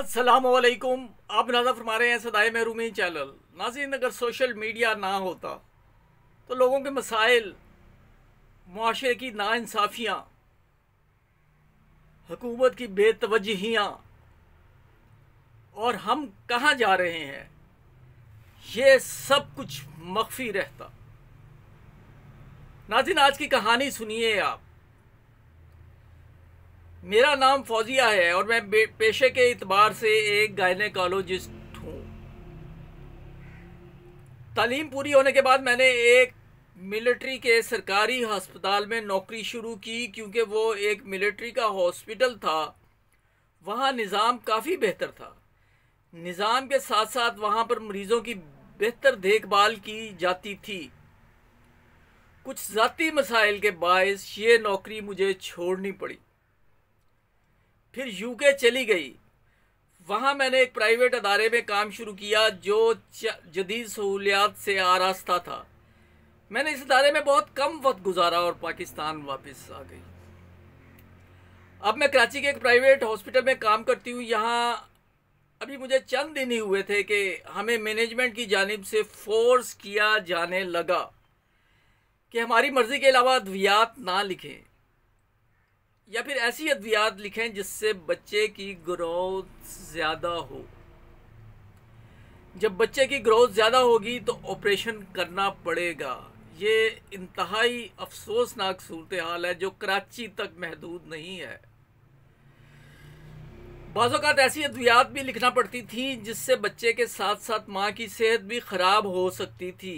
असलकुम आप नाजा फरमा रहे हैं सदाए महरूमी चैनल नाजीन अगर सोशल मीडिया ना होता तो लोगों के मसाइल माशरे की नाानसाफ़ियाँ हकूमत की बेतवजहियाँ और हम कहाँ जा रहे हैं ये सब कुछ मख्फी रहता नाजिन आज की कहानी सुनिए आप मेरा नाम फौजिया है और मैं पेशे के इतबार से एक गायनेकोलॉजिस्ट हूँ तालीम पूरी होने के बाद मैंने एक मिलिट्री के सरकारी हस्पताल में नौकरी शुरू की क्योंकि वो एक मिलिट्री का हॉस्पिटल था वहाँ निज़ाम काफ़ी बेहतर था निज़ाम के साथ साथ वहाँ पर मरीज़ों की बेहतर देखभाल की जाती थी कुछ ज़ाती मसाइल के बायस ये नौकरी मुझे छोड़नी पड़ी फिर यूके चली गई वहाँ मैंने एक प्राइवेट अदारे में काम शुरू किया जो जदीद सहूलियात से आरास्ता था मैंने इस अदारे में बहुत कम वक्त गुजारा और पाकिस्तान वापस आ गई अब मैं कराची के एक प्राइवेट हॉस्पिटल में काम करती हूँ यहाँ अभी मुझे चंद दिन ही हुए थे कि हमें मैनेजमेंट की जानब से फोर्स किया जाने लगा कि हमारी मर्ज़ी के अलावा अद्वियात ना लिखें या फिर ऐसी अद्वियात लिखें जिससे बच्चे की ग्रोथ ज़्यादा हो जब बच्चे की ग्रोथ ज़्यादा होगी तो ऑपरेशन करना पड़ेगा ये इंतहाई अफसोसनाक सूरत हाल है जो कराची तक महदूद नहीं है बाज़ात ऐसी अद्वियात भी लिखना पड़ती थी जिससे बच्चे के साथ साथ माँ की सेहत भी ख़राब हो सकती थी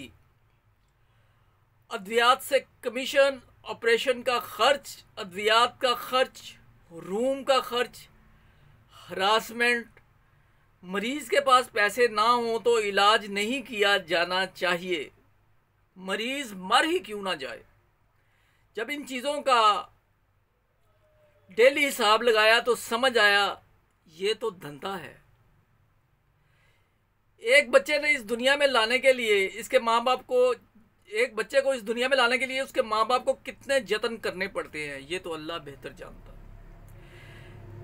अद्वियात से कमीशन ऑपरेशन का खर्च अद्वियात का खर्च रूम का खर्च हरासमेंट मरीज़ के पास पैसे ना हो तो इलाज नहीं किया जाना चाहिए मरीज़ मर ही क्यों ना जाए जब इन चीज़ों का डेली हिसाब लगाया तो समझ आया ये तो धंधा है एक बच्चे ने इस दुनिया में लाने के लिए इसके माँ बाप को एक बच्चे को इस दुनिया में लाने के लिए उसके माँ बाप को कितने जतन करने पड़ते हैं ये तो अल्लाह बेहतर जानता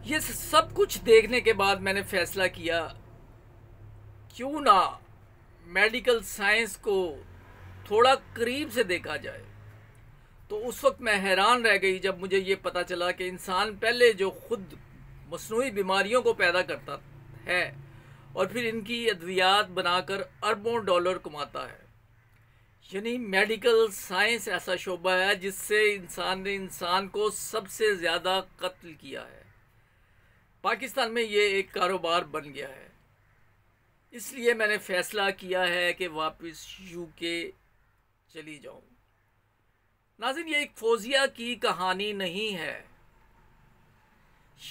ये सब कुछ देखने के बाद मैंने फैसला किया क्यों ना मेडिकल साइंस को थोड़ा करीब से देखा जाए तो उस वक्त मैं हैरान रह गई जब मुझे ये पता चला कि इंसान पहले जो खुद मसनू बीमारियों को पैदा करता है और फिर इनकी अद्वियात बनाकर अरबों डॉलर कमाता है यानी मेडिकल साइंस ऐसा शोबा है जिससे इंसान ने इंसान को सबसे ज़्यादा कत्ल किया है पाकिस्तान में ये एक कारोबार बन गया है इसलिए मैंने फ़ैसला किया है कि वापस यूके चली जाऊं नाजिन ये एक फौजिया की कहानी नहीं है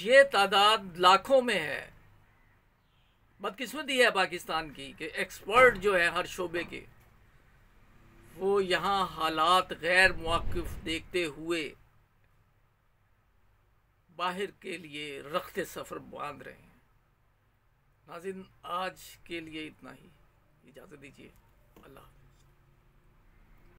ये तादाद लाखों में है बदकिस्मती है पाकिस्तान की कि एक्सपर्ट जो है हर शोबे के वो यहाँ हालात गैर मौकफ देखते हुए बाहर के लिए रखते सफ़र बांध रहे हैं नाजिन आज के लिए इतना ही इजाज़त दीजिए अल्लाह